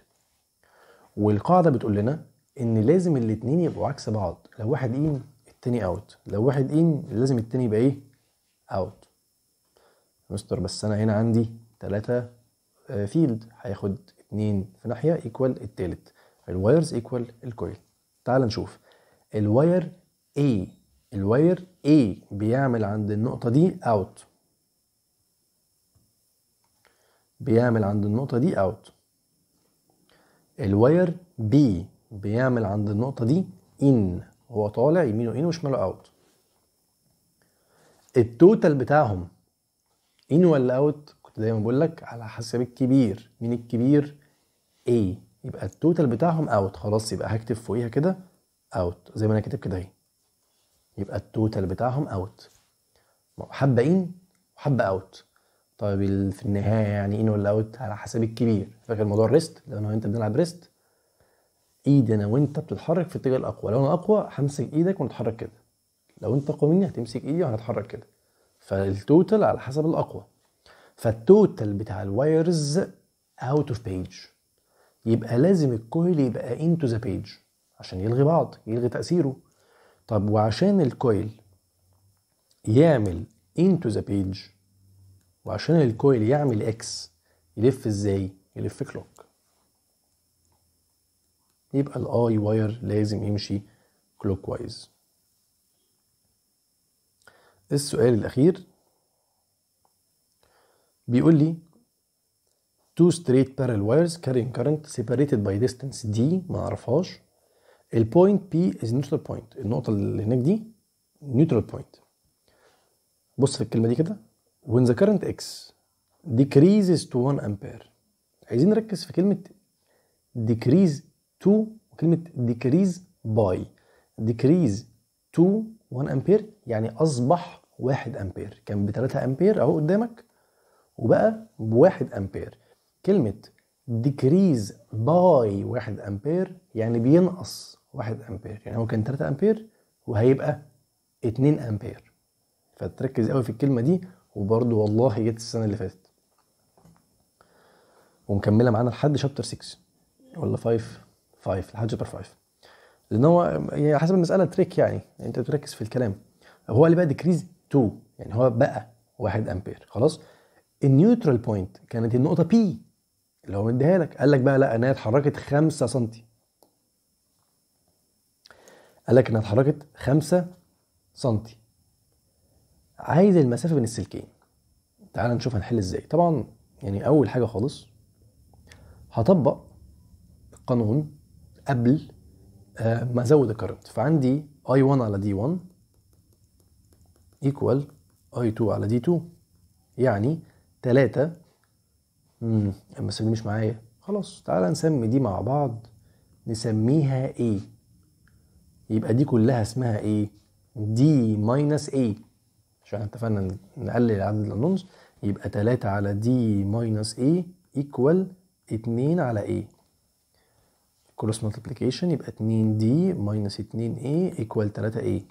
والقاعده بتقول لنا ان لازم الاتنين يبقوا عكس بعض لو واحد ان التاني اوت لو واحد ان لازم التاني يبقى ايه اوت مستر بس انا هنا عندي تلاتة فيلد آه، هياخد اتنين في ناحيه ايكوال التالت الوايرز ايكوال الكويل تعال نشوف الواير اي الواير اي بيعمل عند النقطة دي اوت بيعمل عند النقطة دي اوت الواير بي بيعمل عند النقطة دي ان هو طالع يمينه ان وشماله اوت التوتال بتاعهم ان ولا اوت كنت دايما بقول لك على حسب الكبير مين الكبير A يبقى التوتال بتاعهم اوت خلاص يبقى هكتب فوقيها كده اوت زي ما انا كاتب كده اهي يبقى التوتال بتاعهم اوت حبه ان وحبه اوت طيب في النهايه يعني ان ولا اوت على حساب الكبير فاكر موضوع الريست لو انا وانت بنلعب ريست ايدي انا وانت بتتحرك في الاتجاه الاقوى لو انا اقوى همسك ايدك ونتحرك كده لو انت اقوى مني هتمسك ايدي وهنتحرك كده فالتوتال على حسب الاقوى فالتوتال بتاع الوايرز اوت اوف بيج يبقى لازم الكويل يبقى انتو ذا بيج عشان يلغي بعض يلغي تاثيره طب وعشان الكويل يعمل انتو ذا بيج وعشان الكويل يعمل اكس يلف ازاي يلف كلوك يبقى الاي واير لازم يمشي كلوك وايز السؤال الاخير بيقول لي two straight parallel wires carrying current separated by distance d ما اعرفهاش البوينت P is neutral point النقطة اللي هناك دي neutral point بص في الكلمة دي كده when the current x decreases to 1 امبير عايزين نركز في كلمة decrease to وكلمة decrease by decrease to 1 امبير يعني أصبح 1 امبير كان ب 3 امبير اهو قدامك وبقى ب 1 امبير كلمه ديكريز باي 1 امبير يعني بينقص 1 امبير يعني هو كان 3 امبير وهيبقى 2 امبير فتركز قوي في الكلمه دي وبرضه والله جت السنه اللي فاتت ومكمله معانا لحد شابتر 6 ولا 5 5 لحد شابتر 5 لان هو يعني حسب المساله تريك يعني. يعني انت بتركز في الكلام هو اللي بقى ديكريز 2 يعني هو بقى 1 امبير خلاص النيوترال بوينت كانت النقطه بي اللي هو مديها لك قال لك بقى لا انها اتحركت 5 سم قال لك انها اتحركت 5 سم عايز المسافه بين السلكين تعال نشوف هنحل ازاي طبعا يعني اول حاجه خالص هطبق القانون قبل آه، ما ازود الكرنت فعندي I1 على D1 equal I2 على D2 يعني 3 المسافه دي مش معايا خلاص تعالى نسمي دي مع بعض نسميها ايه يبقى دي كلها اسمها ايه دي ماينس ايه مش احنا اتفقنا نقلل عدد الانونز يبقى 3 على دي ماينس اي ايكوال 2 على اي كروس ملتبليكيشن يبقى 2 دي ماينس 2 اي ايكوال 3 اي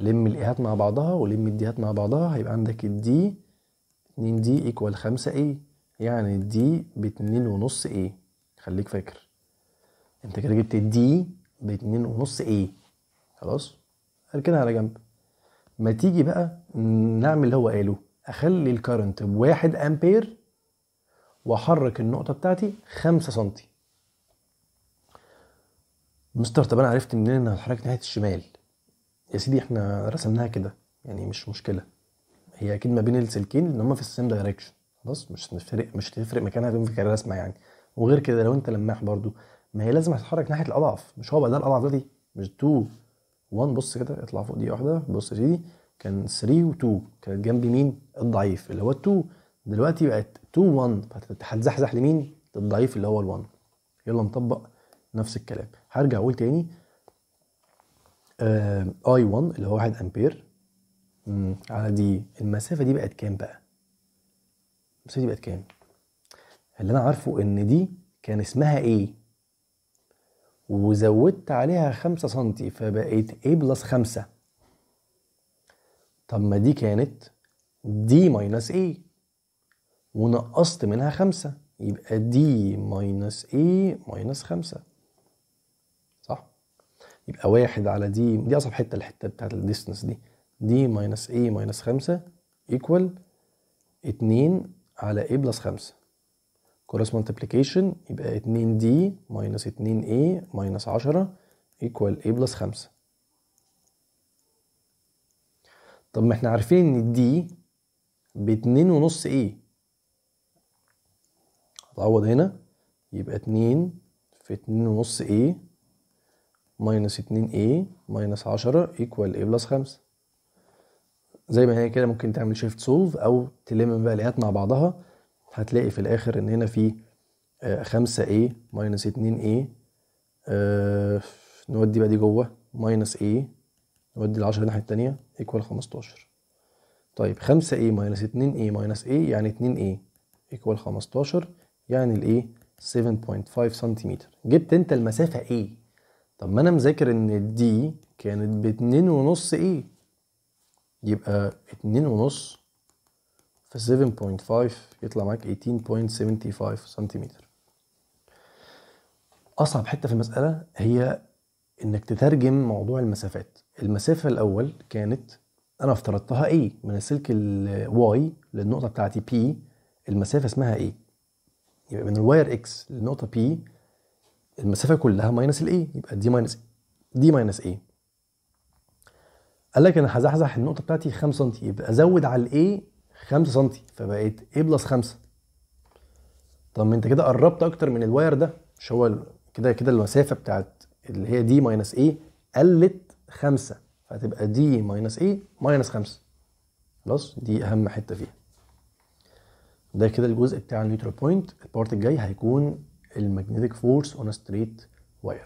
لم الايهات مع بعضها ولم الديهات مع بعضها هيبقى عندك الدي 2 دي ايكوال 5 اي يعني الدي ب 2 ونص اي خليك فاكر انت كده جبت الدي ب 2 ونص اي خلاص اركنها على جنب ما تيجي بقى نعمل اللي هو قاله اخلي الكرنت بواحد امبير واحرك النقطه بتاعتي 5 سم مستر طب انا عرفت منين ان هتحرك ناحيه الشمال يا سيدي احنا رسمناها كده يعني مش مشكله هي اكيد ما بين السلكين ان هما في السيم دايركشن خلاص مش هتفرق مش هتفرق مكانها في الرسمه يعني وغير كده لو انت لماح برضو ما هي لازم هتتحرك ناحيه الاضعف مش هو بقى ده الاضعف دي مش 2 1 بص كده اطلع فوق دي واحده بص يا سيدي كان 3 و2 كانت جنب مين الضعيف اللي هو ال2 دلوقتي بقت 2 1 هتزحزح لمين للضعيف اللي هو ال1 يلا نطبق نفس الكلام هرجع اقول تاني اي آه، 1 اللي هو 1 امبير على دي المسافه دي بقت كام بقى المسافه دي بقت كام اللي انا عارفه ان دي كان اسمها ايه وزودت عليها 5 سم فبقيت A بلس 5 طب ما دي كانت D ماينس A ونقصت منها 5 يبقى D ماينس A ماينس 5 صح؟ يبقى واحد على دي دي أصعب حتة الحتة بتاعت الديستنس دي دي ماينس A ماينس 5 ايكوال 2 على A بلس 5 كروس مالتبليكيشن يبقى 2 دي ماينس 2 اي ماينس 10 ايكوال اي بلس 5 طب ما احنا عارفين ان دي باتنين ونص ايه هتعوض هنا يبقى اتنين في اتنين ونص ايه ماينس اتنين ايه ماينس عشرة ايكوال ايه بلس خمسة زي ما هي كده ممكن تعمل شيفت سولف او تلم مباليات مع بعضها هتلاقي في الاخر ان هنا في آه، خمسة A ماينس اتنين A آه، نودي بقى دي جوه ماينس A نودي العشرة الناحية التانية ايكوال خمستاشر طيب خمسة A ماينس اتنين A ماينس A يعني اتنين A ايكوال خمستاشر يعني الـ بوينت فايف سنتيمتر جبت انت المسافة A طب ما انا مذاكر ان الدي كانت باتنين ونص A يبقى اتنين ونص في 7.5 يطلع معاك 18.75 سنتيمتر اصعب حته في المساله هي انك تترجم موضوع المسافات المسافه الاول كانت انا افترضتها ايه من السلك الواي للنقطه بتاعتي بي المسافه اسمها ايه يبقى من الواير اكس للنقطه بي المسافه كلها ماينس الاي يبقى دي ماينس دي ماينس ايه قال لك انا هزحزح النقطه بتاعتي 5 سم يبقى ازود على الاي 5 سم فبقيت A بلس 5 طب ما انت كده قربت اكتر من الواير ده مش هو كده كده المسافه بتاعت اللي هي دي ماينس ايه قلت 5 فهتبقى دي ماينس ايه ماينس 5 خلاص دي اهم حته فيها ده كده الجزء بتاع النيوترال بوينت البارت الجاي هيكون الماجنتيك فورس اون ستريت واير